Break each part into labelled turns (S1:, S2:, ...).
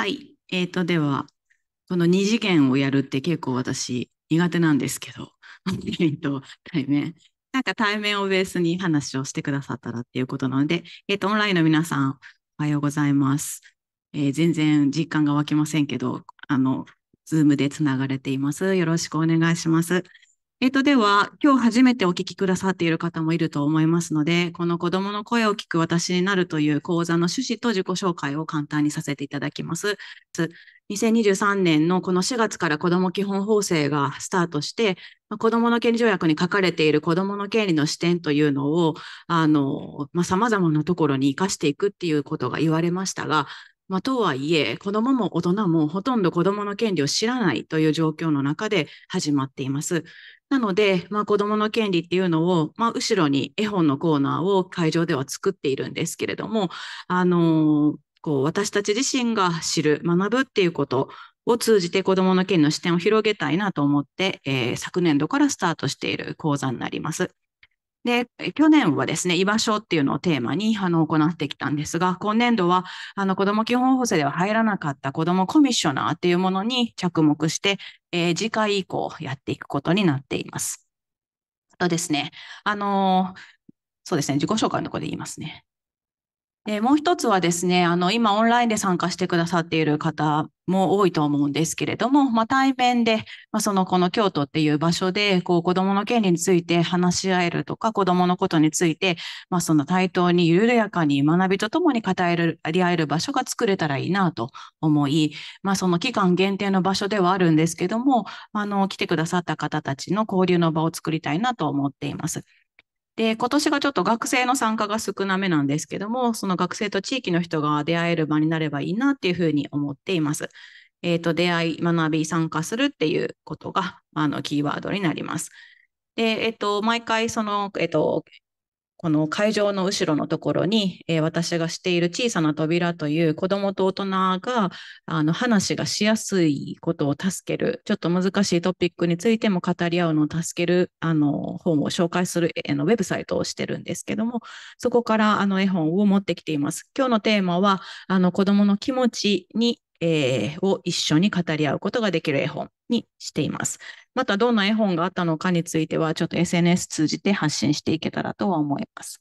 S1: はい。えっ、ー、と、では、この2次元をやるって結構私苦手なんですけど、えっと、対面。なんか対面をベースに話をしてくださったらっていうことなので、えっ、ー、と、オンラインの皆さん、おはようございます。えー、全然実感が湧きませんけど、あの、ズームでつながれています。よろしくお願いします。えっ、と、では、今日初めてお聞きくださっている方もいると思いますので、この子供の声を聞く私になるという講座の趣旨と自己紹介を簡単にさせていただきます。2023年のこの4月から子ども基本法制がスタートして、子どもの権利条約に書かれている子どもの権利の視点というのを、あの、まあ、様々なところに活かしていくっていうことが言われましたが、まあ、とはいえ、子供も大人もほとんど子供の権利を知らないという状況の中で始まっています。なので、まあ、子供の権利っていうのを、まあ、後ろに絵本のコーナーを会場では作っているんですけれども、あのー、こう私たち自身が知る、学ぶっていうことを通じて子供の権利の視点を広げたいなと思って、えー、昨年度からスタートしている講座になります。で、去年はですね、居場所っていうのをテーマにあの行ってきたんですが、今年度はあの子ども基本補正では入らなかった子どもコミッショナーっていうものに着目して、えー、次回以降やっていくことになっています。あとですね、あのー、そうですね、自己紹介のところで言いますね。で、もう一つはですね、あの、今オンラインで参加してくださっている方も多いと思うんですけれども、まあ、対面で、まあ、その、この京都っていう場所で、こう、子供の権利について話し合えるとか、子供のことについて、まあ、その対等に緩やかに学びとともに語り合える場所が作れたらいいなと思い、まあ、その期間限定の場所ではあるんですけども、あの、来てくださった方たちの交流の場を作りたいなと思っています。で、今年がちょっと学生の参加が少なめなんですけども、その学生と地域の人が出会える場になればいいなっていうふうに思っています。えっ、ー、と、出会い、学び、参加するっていうことが、あの、キーワードになります。で、えっ、ー、と、毎回その、えっ、ー、と、この会場の後ろのところに、えー、私がしている小さな扉という子供と大人があの話がしやすいことを助ける、ちょっと難しいトピックについても語り合うのを助けるあの本を紹介する、えー、のウェブサイトをしてるんですけども、そこからあの絵本を持ってきています。今日のテーマは、あの子供の気持ちにえー、を一緒に語り合うことができる絵本にしています。また、どんな絵本があったのかについては、ちょっと SNS 通じて発信していけたらとは思います。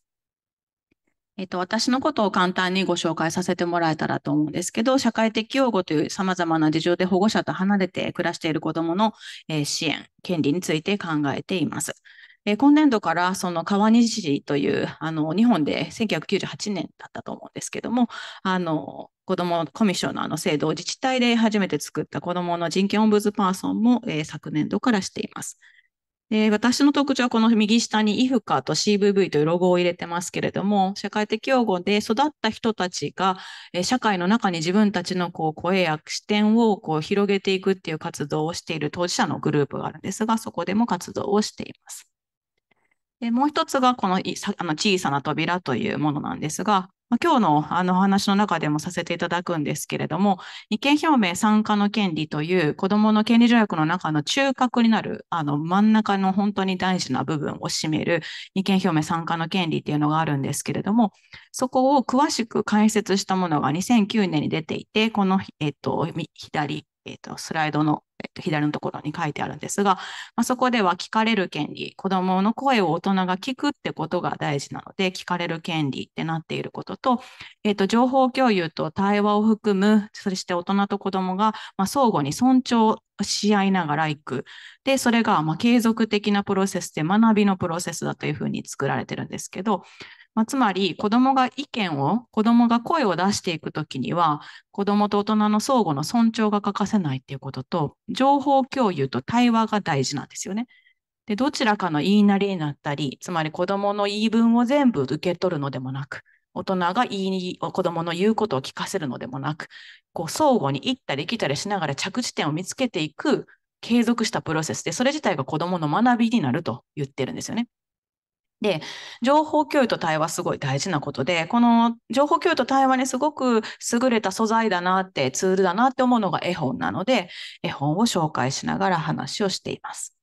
S1: えっと、私のことを簡単にご紹介させてもらえたらと思うんですけど、社会的擁護という様々な事情で保護者と離れて暮らしている子供の、えー、支援、権利について考えています。えー、今年度からその川西市という、あの、日本で1998年だったと思うんですけども、あの、子どもコミッショナーの制度を自治体で初めて作った子どもの人権オンブズパーソンも、えー、昨年度からしています。で私の特徴はこの右下に IFCA と CVV というロゴを入れてますけれども、社会的用語で育った人たちが、え社会の中に自分たちのこう声や視点をこう広げていくっていう活動をしている当事者のグループがあるんですが、そこでも活動をしています。でもう一つがこのあの小さな扉というものなんですが、ま今日のあのお話の中でもさせていただくんですけれども、意見表明参加の権利という子どもの権利条約の中の中核になる、あの真ん中の本当に大事な部分を占める意見表明参加の権利というのがあるんですけれども、そこを詳しく解説したものが2009年に出ていて、この、えっと、左、えっと、スライドのえっと、左のところに書いてあるんですが、まあ、そこでは聞かれる権利、子どもの声を大人が聞くってことが大事なので、聞かれる権利ってなっていることと、えっと、情報共有と対話を含む、そして大人と子どもが、まあ、相互に尊重し合いながら行く。で、それがま継続的なプロセスで学びのプロセスだというふうに作られてるんですけど、まあ、つまり子どもが意見を子どもが声を出していくときには子どもと大人の相互の尊重が欠かせないっていうことと情報共有と対話が大事なんですよね。でどちらかの言いなりになったりつまり子どもの言い分を全部受け取るのでもなく大人が言い子どもの言うことを聞かせるのでもなくこう相互に行ったり来たりしながら着地点を見つけていく継続したプロセスでそれ自体が子どもの学びになると言ってるんですよね。で、情報共有と対話すごい大事なことで、この情報共有と対話にすごく優れた素材だなって、ツールだなって思うのが絵本なので、絵本を紹介しながら話をしています。